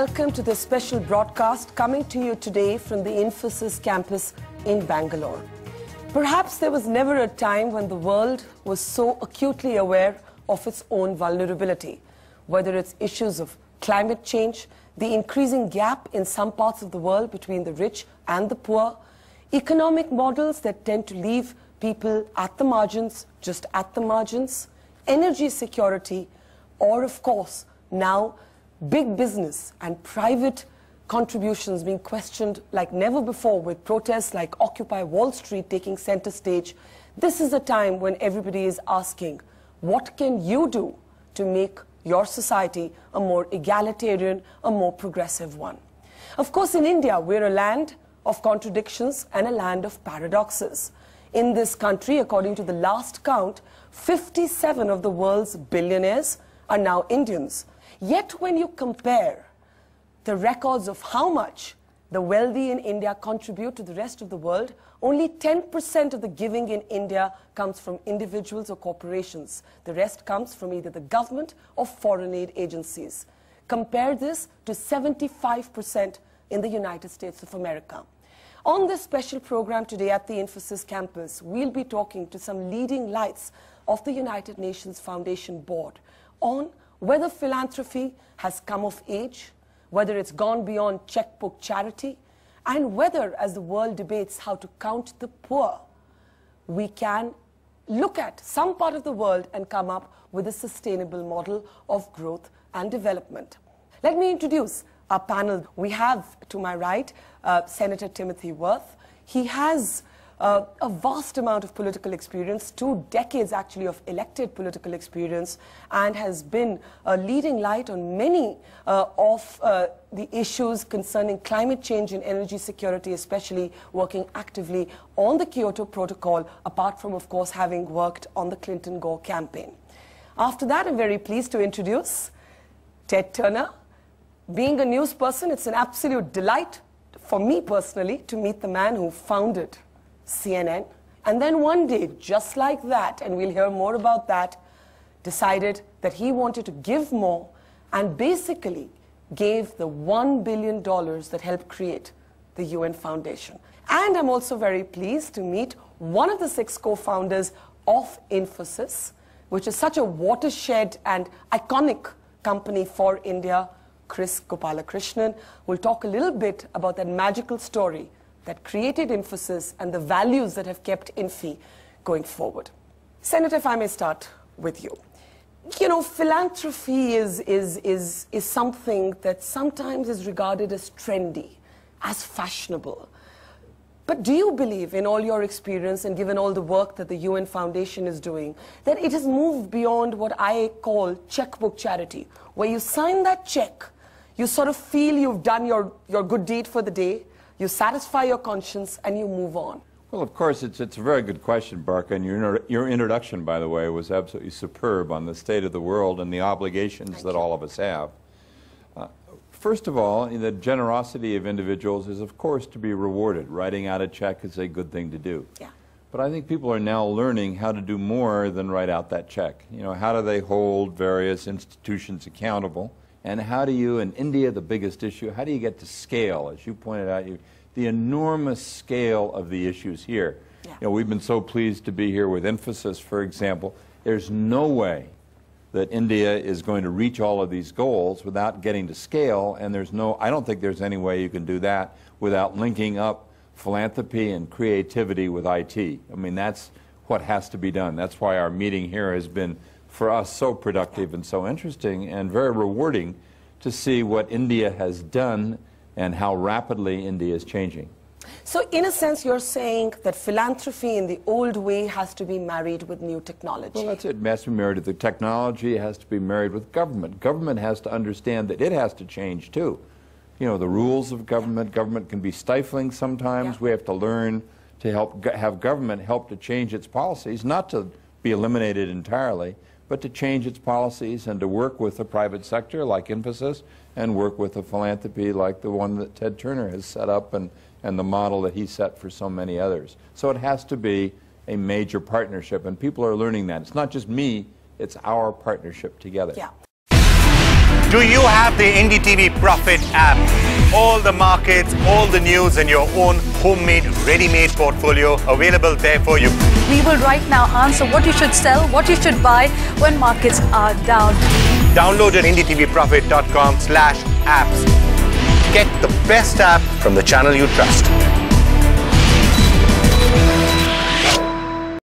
welcome to this special broadcast coming to you today from the Infosys campus in Bangalore. Perhaps there was never a time when the world was so acutely aware of its own vulnerability, whether it's issues of climate change, the increasing gap in some parts of the world between the rich and the poor, economic models that tend to leave people at the margins, just at the margins, energy security, or of course, now big business and private contributions being questioned like never before with protests like Occupy Wall Street taking center stage. This is a time when everybody is asking, what can you do to make your society a more egalitarian, a more progressive one? Of course, in India, we're a land of contradictions and a land of paradoxes. In this country, according to the last count, 57 of the world's billionaires are now Indians. Yet when you compare the records of how much the wealthy in India contribute to the rest of the world, only 10% of the giving in India comes from individuals or corporations. The rest comes from either the government or foreign aid agencies. Compare this to 75% in the United States of America. On this special program today at the Infosys campus, we'll be talking to some leading lights of the United Nations Foundation Board on whether philanthropy has come of age, whether it's gone beyond checkbook charity, and whether, as the world debates how to count the poor, we can look at some part of the world and come up with a sustainable model of growth and development. Let me introduce our panel. We have to my right uh, Senator Timothy Worth. He has uh, a vast amount of political experience, two decades actually of elected political experience, and has been a leading light on many uh, of uh, the issues concerning climate change and energy security, especially working actively on the Kyoto Protocol, apart from, of course, having worked on the Clinton Gore campaign. After that, I'm very pleased to introduce Ted Turner. Being a news person, it's an absolute delight for me personally to meet the man who founded CNN, and then one day, just like that, and we'll hear more about that, decided that he wanted to give more and basically gave the $1 billion that helped create the UN Foundation. And I'm also very pleased to meet one of the six co-founders of Infosys, which is such a watershed and iconic company for India, Chris Gopalakrishnan. We'll talk a little bit about that magical story that created emphasis and the values that have kept INFI going forward. Senator, if I may start with you. You know, philanthropy is, is, is, is something that sometimes is regarded as trendy, as fashionable. But do you believe, in all your experience and given all the work that the UN Foundation is doing, that it has moved beyond what I call checkbook charity, where you sign that check, you sort of feel you've done your, your good deed for the day, you satisfy your conscience and you move on. Well, of course, it's, it's a very good question, Barker, and your, your introduction, by the way, was absolutely superb on the state of the world and the obligations Thank that you. all of us have. Uh, first of all, the generosity of individuals is, of course, to be rewarded. Writing out a check is a good thing to do. Yeah. But I think people are now learning how to do more than write out that check. You know, how do they hold various institutions accountable? And how do you, in India, the biggest issue, how do you get to scale? As you pointed out, you, the enormous scale of the issues here. Yeah. You know, we've been so pleased to be here with emphasis, for example. There's no way that India is going to reach all of these goals without getting to scale, and there's no, I don't think there's any way you can do that without linking up philanthropy and creativity with IT. I mean, that's what has to be done. That's why our meeting here has been for us so productive and so interesting and very rewarding to see what India has done and how rapidly India is changing. So in a sense, you're saying that philanthropy in the old way has to be married with new technology. Well, that's it. It has to be married with the technology. It has to be married with government. Government has to understand that it has to change, too. You know, the rules of government. Government can be stifling sometimes. Yeah. We have to learn to help have government help to change its policies, not to be eliminated entirely, but to change its policies and to work with the private sector like Emphasis and work with a philanthropy like the one that Ted Turner has set up and, and the model that he set for so many others. So it has to be a major partnership, and people are learning that. It's not just me, it's our partnership together. Yeah. Do you have the NDTV Profit app? All the markets, all the news and your own homemade, ready-made portfolio available there for you. We will right now answer what you should sell, what you should buy when markets are down. Download at ndtvprofitcom slash apps. Get the best app from the channel you trust.